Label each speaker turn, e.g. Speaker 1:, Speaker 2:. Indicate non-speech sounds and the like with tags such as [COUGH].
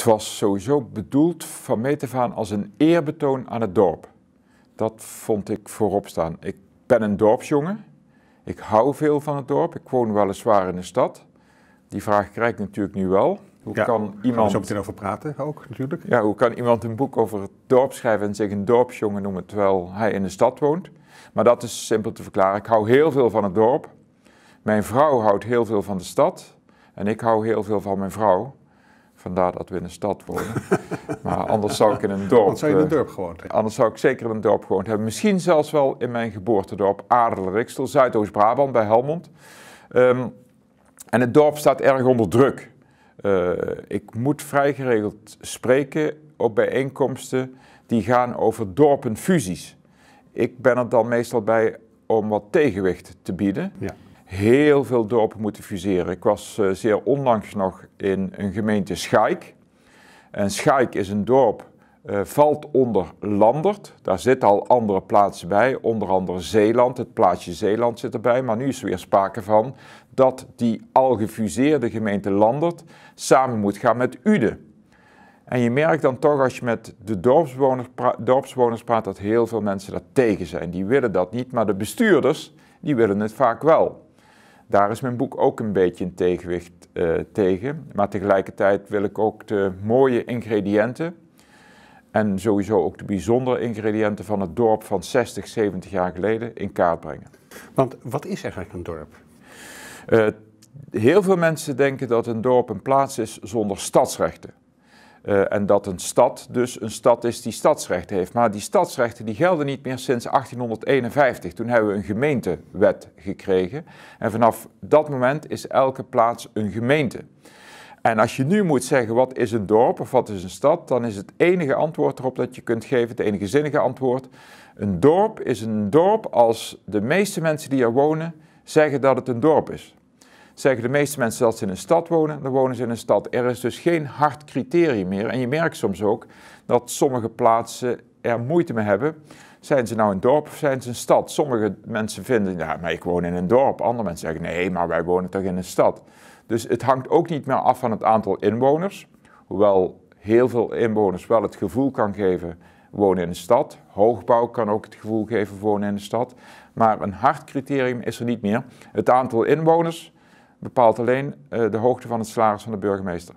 Speaker 1: het was sowieso bedoeld van mee te gaan als een eerbetoon aan het dorp. Dat vond ik voorop staan. Ik ben een dorpsjongen. Ik hou veel van het dorp. Ik woon weliswaar in de stad. Die vraag krijg ik natuurlijk nu wel. Hoe ja, kan iemand. zo meteen over praten ook, natuurlijk. Ja, hoe kan iemand een boek over het dorp schrijven en zich een dorpsjongen noemen terwijl hij in de stad woont? Maar dat is simpel te verklaren. Ik hou heel veel van het dorp. Mijn vrouw houdt heel veel van de stad. En ik hou heel veel van mijn vrouw. Vandaar dat we in een stad wonen. [LAUGHS] maar anders zou ik in een dorp... Anders zou je in een eh, dorp gewoond hebben? Anders zou ik zeker in een dorp gewoond hebben. Misschien zelfs wel in mijn geboortedorp Aardelriksel, Zuidoost-Brabant bij Helmond. Ehm, en het dorp staat erg onder druk. Eh, ik moet vrij geregeld spreken op bijeenkomsten die gaan over dorpenfusies. Ik ben er dan meestal bij om wat tegenwicht te bieden. Ja heel veel dorpen moeten fuseren. Ik was eh, zeer onlangs nog in een gemeente Schaik. En Schaik is een dorp, uh, valt onder Landert. Daar zitten al andere plaatsen bij, onder andere Zeeland. Het plaatsje Zeeland zit erbij, maar nu is er weer sprake van dat die al gefuseerde gemeente Landert samen moet gaan met Ude. En je merkt dan toch als je met de dorpsbewoners dorpsbewoners praat dat heel veel mensen daar tegen zijn. Die willen dat niet, maar de bestuurders, die willen het vaak wel daar is mijn boek ook een beetje een tegenwicht eh, tegen. Maar tegelijkertijd wil ik ook de mooie ingrediënten en sowieso ook de bijzondere ingrediënten van het dorp van 60, 70 jaar geleden in kaart brengen. Want wat is eigenlijk een dorp? Eh, heel veel mensen denken dat een dorp een plaats is zonder stadsrechten. Eh, en dat een stad dus een stad is die stadsrecht heeft. Maar die stadsrechten die gelden niet meer sinds 1851. Toen hebben we een gemeentewet gekregen. En vanaf dat moment is elke plaats een gemeente. En als je nu moet zeggen wat is een dorp of wat is een stad, dan is het enige antwoord erop dat je kunt geven, het enige zinnige antwoord. Een dorp is een dorp als de meeste mensen die er wonen zeggen dat het een dorp is zeggen de meeste mensen dat ze in een stad wonen, dan wonen ze in een stad. Er is dus geen hard criterium meer. En je merkt soms ook dat sommige plaatsen er moeite mee hebben. Zijn ze nou een dorp of zijn ze een stad? Sommige mensen vinden, ja, maar ik woon in een dorp. Andere mensen zeggen, nee, maar wij wonen toch in een stad. Dus het hangt ook niet meer af van het aantal inwoners. Hoewel heel veel inwoners wel het gevoel kan geven wonen in een stad. Hoogbouw kan ook het gevoel geven wonen in een stad. Maar een hard criterium is er niet meer. Het aantal inwoners, bepaalt alleen eh, de hoogte van het salaris van de burgemeester.